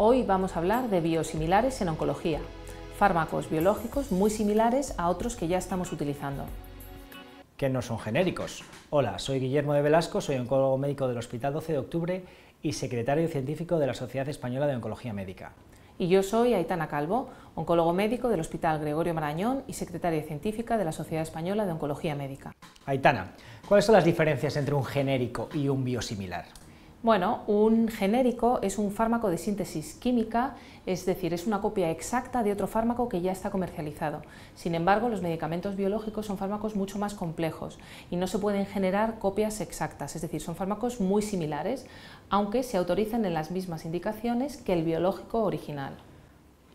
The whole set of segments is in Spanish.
Hoy vamos a hablar de biosimilares en oncología, fármacos biológicos muy similares a otros que ya estamos utilizando. ¿Qué no son genéricos. Hola, soy Guillermo de Velasco, soy oncólogo médico del Hospital 12 de Octubre y secretario científico de la Sociedad Española de Oncología Médica. Y yo soy Aitana Calvo, oncólogo médico del Hospital Gregorio Marañón y secretaria científica de la Sociedad Española de Oncología Médica. Aitana, ¿cuáles son las diferencias entre un genérico y un biosimilar? Bueno, un genérico es un fármaco de síntesis química, es decir, es una copia exacta de otro fármaco que ya está comercializado. Sin embargo, los medicamentos biológicos son fármacos mucho más complejos y no se pueden generar copias exactas, es decir, son fármacos muy similares, aunque se autorizan en las mismas indicaciones que el biológico original.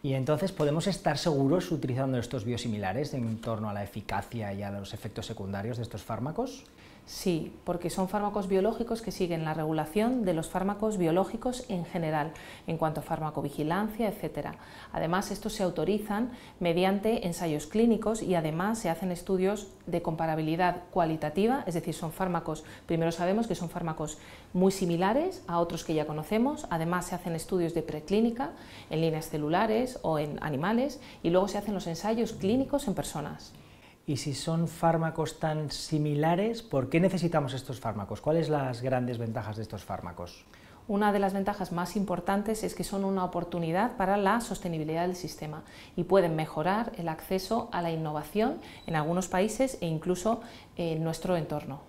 Y entonces podemos estar seguros utilizando estos biosimilares en torno a la eficacia y a los efectos secundarios de estos fármacos? Sí, porque son fármacos biológicos que siguen la regulación de los fármacos biológicos en general, en cuanto a farmacovigilancia, etc. Además, estos se autorizan mediante ensayos clínicos y además se hacen estudios de comparabilidad cualitativa, es decir, son fármacos, primero sabemos que son fármacos muy similares a otros que ya conocemos, además se hacen estudios de preclínica en líneas celulares o en animales y luego se hacen los ensayos clínicos en personas y si son fármacos tan similares, ¿por qué necesitamos estos fármacos? ¿Cuáles son las grandes ventajas de estos fármacos? Una de las ventajas más importantes es que son una oportunidad para la sostenibilidad del sistema y pueden mejorar el acceso a la innovación en algunos países e incluso en nuestro entorno.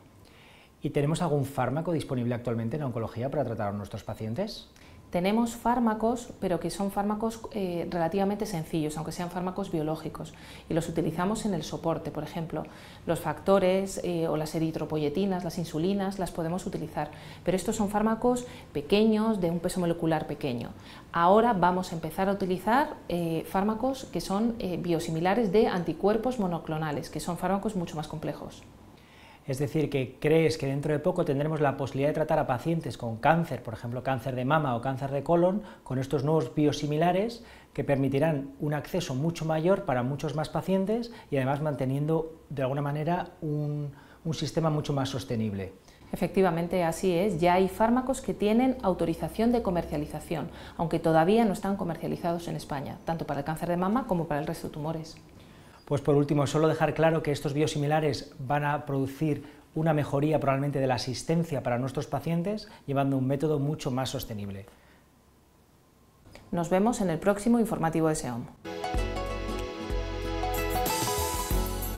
¿Y tenemos algún fármaco disponible actualmente en oncología para tratar a nuestros pacientes? Tenemos fármacos, pero que son fármacos eh, relativamente sencillos, aunque sean fármacos biológicos, y los utilizamos en el soporte. Por ejemplo, los factores eh, o las eritropoyetinas, las insulinas, las podemos utilizar, pero estos son fármacos pequeños, de un peso molecular pequeño. Ahora vamos a empezar a utilizar eh, fármacos que son biosimilares de anticuerpos monoclonales, que son fármacos mucho más complejos. Es decir, que crees que dentro de poco tendremos la posibilidad de tratar a pacientes con cáncer, por ejemplo, cáncer de mama o cáncer de colon, con estos nuevos biosimilares que permitirán un acceso mucho mayor para muchos más pacientes y además manteniendo de alguna manera un, sistema mucho más sostenible. Efectivamente, así es. Ya hay fármacos que tienen autorización de comercialización, aunque todavía no están comercializados en España, tanto para el cáncer de mama como para el resto de tumores. Pues por último, solo dejar claro que estos biosimilares van a producir una mejoría probablemente de la asistencia para nuestros pacientes, llevando un método mucho más sostenible. Nos vemos en el próximo informativo de SEOM.